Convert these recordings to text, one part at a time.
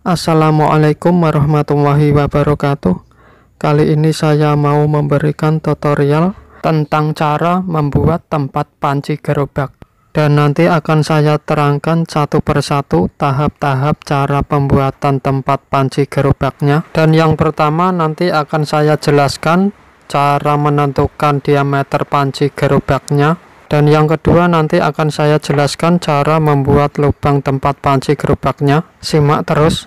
Assalamualaikum warahmatullahi wabarakatuh Kali ini saya mau memberikan tutorial tentang cara membuat tempat panci gerobak dan nanti akan saya terangkan satu persatu tahap-tahap cara pembuatan tempat panci gerobaknya dan yang pertama nanti akan saya jelaskan cara menentukan diameter panci gerobaknya dan yang kedua nanti akan saya jelaskan cara membuat lubang tempat panci gerobaknya simak terus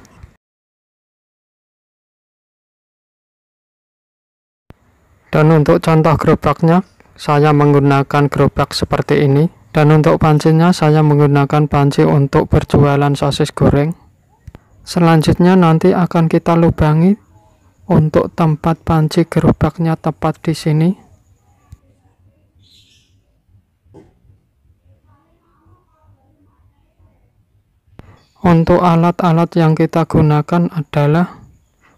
Dan untuk contoh gerobaknya, saya menggunakan gerobak seperti ini. Dan untuk pancinya, saya menggunakan panci untuk berjualan sosis goreng. Selanjutnya nanti akan kita lubangi untuk tempat panci gerobaknya tepat di sini. Untuk alat-alat yang kita gunakan adalah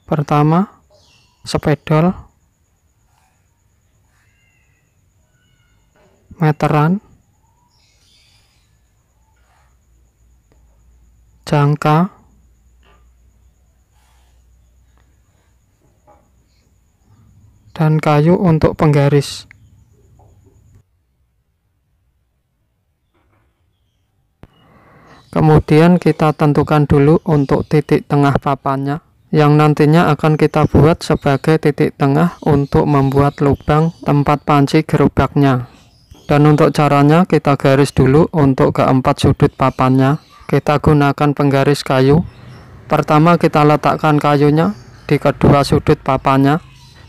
pertama sepedol meteran jangka dan kayu untuk penggaris kemudian kita tentukan dulu untuk titik tengah papannya yang nantinya akan kita buat sebagai titik tengah untuk membuat lubang tempat panci gerobaknya dan untuk caranya kita garis dulu untuk keempat sudut papannya kita gunakan penggaris kayu pertama kita letakkan kayunya di kedua sudut papannya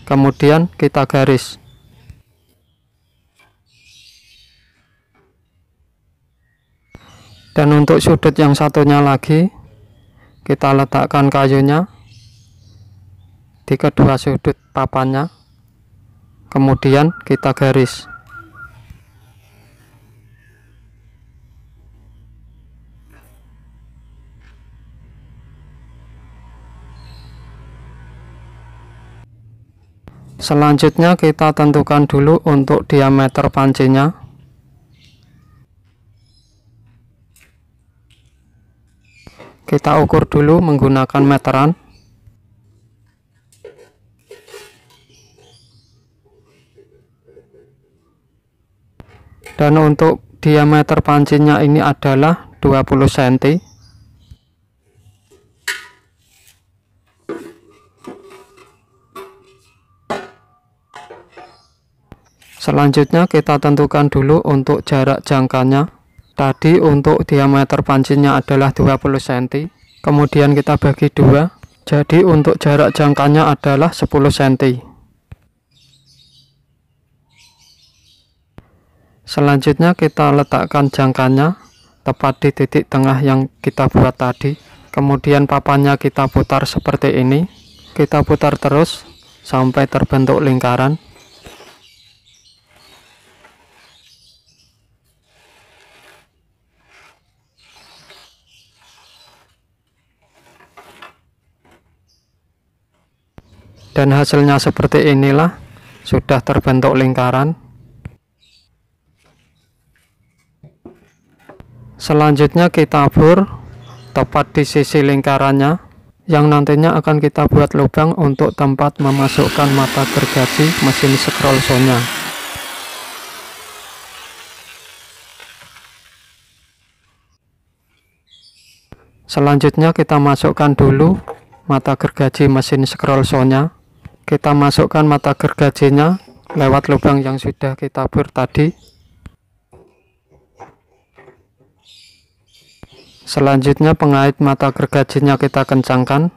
kemudian kita garis dan untuk sudut yang satunya lagi kita letakkan kayunya di kedua sudut papannya kemudian kita garis Selanjutnya kita tentukan dulu untuk diameter pancinya. Kita ukur dulu menggunakan meteran. Dan untuk diameter pancinya ini adalah 20 cm. Selanjutnya kita tentukan dulu untuk jarak jangkanya. Tadi untuk diameter pancinya adalah 20 cm. Kemudian kita bagi dua. Jadi untuk jarak jangkanya adalah 10 cm. Selanjutnya kita letakkan jangkanya tepat di titik tengah yang kita buat tadi. Kemudian papannya kita putar seperti ini. Kita putar terus sampai terbentuk lingkaran. dan hasilnya seperti inilah sudah terbentuk lingkaran selanjutnya kita bur tepat di sisi lingkarannya yang nantinya akan kita buat lubang untuk tempat memasukkan mata gergaji mesin scroll sonya selanjutnya kita masukkan dulu mata gergaji mesin scroll sonya kita masukkan mata gergajinya lewat lubang yang sudah kita bur tadi selanjutnya pengait mata gergajinya kita kencangkan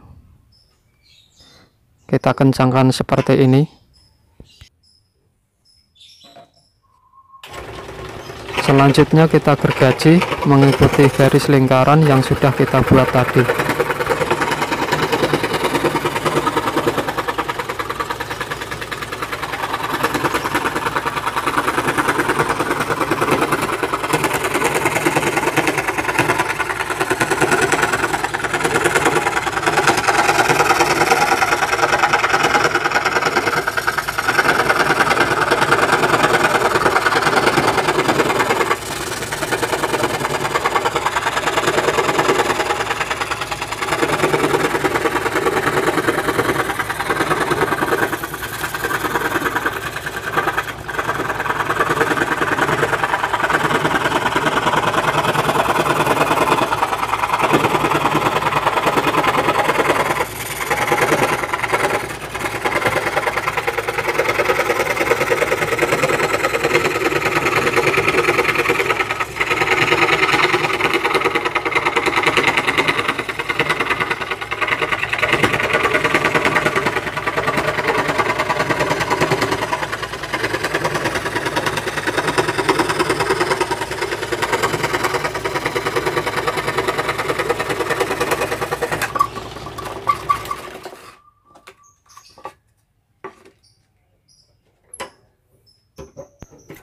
kita kencangkan seperti ini selanjutnya kita gergaji mengikuti garis lingkaran yang sudah kita buat tadi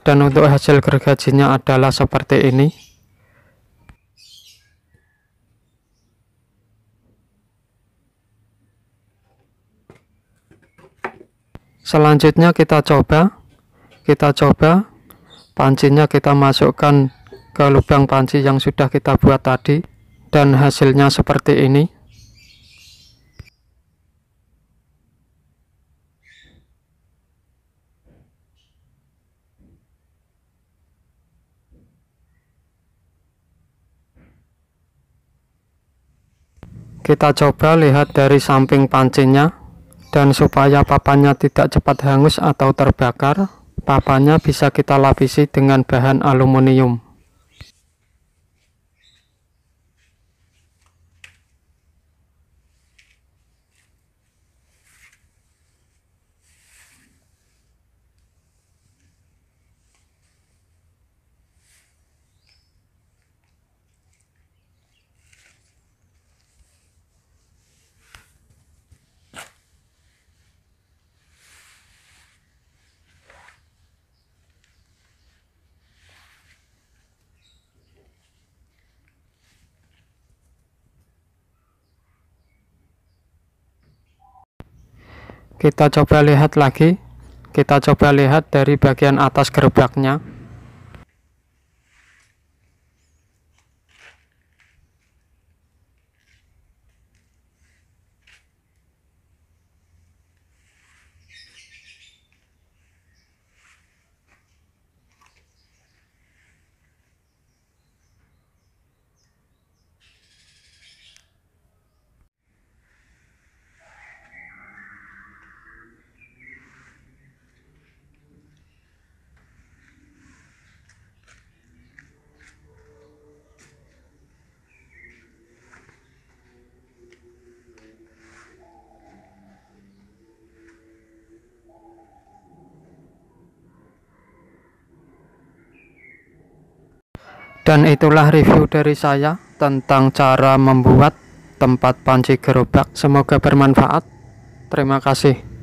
dan untuk hasil gergajinya adalah seperti ini selanjutnya kita coba kita coba pancinya kita masukkan ke lubang panci yang sudah kita buat tadi dan hasilnya seperti ini Kita coba lihat dari samping pancinya dan supaya papannya tidak cepat hangus atau terbakar, papannya bisa kita lapisi dengan bahan aluminium. kita coba lihat lagi kita coba lihat dari bagian atas gerobaknya Dan itulah review dari saya tentang cara membuat tempat panci gerobak. Semoga bermanfaat. Terima kasih.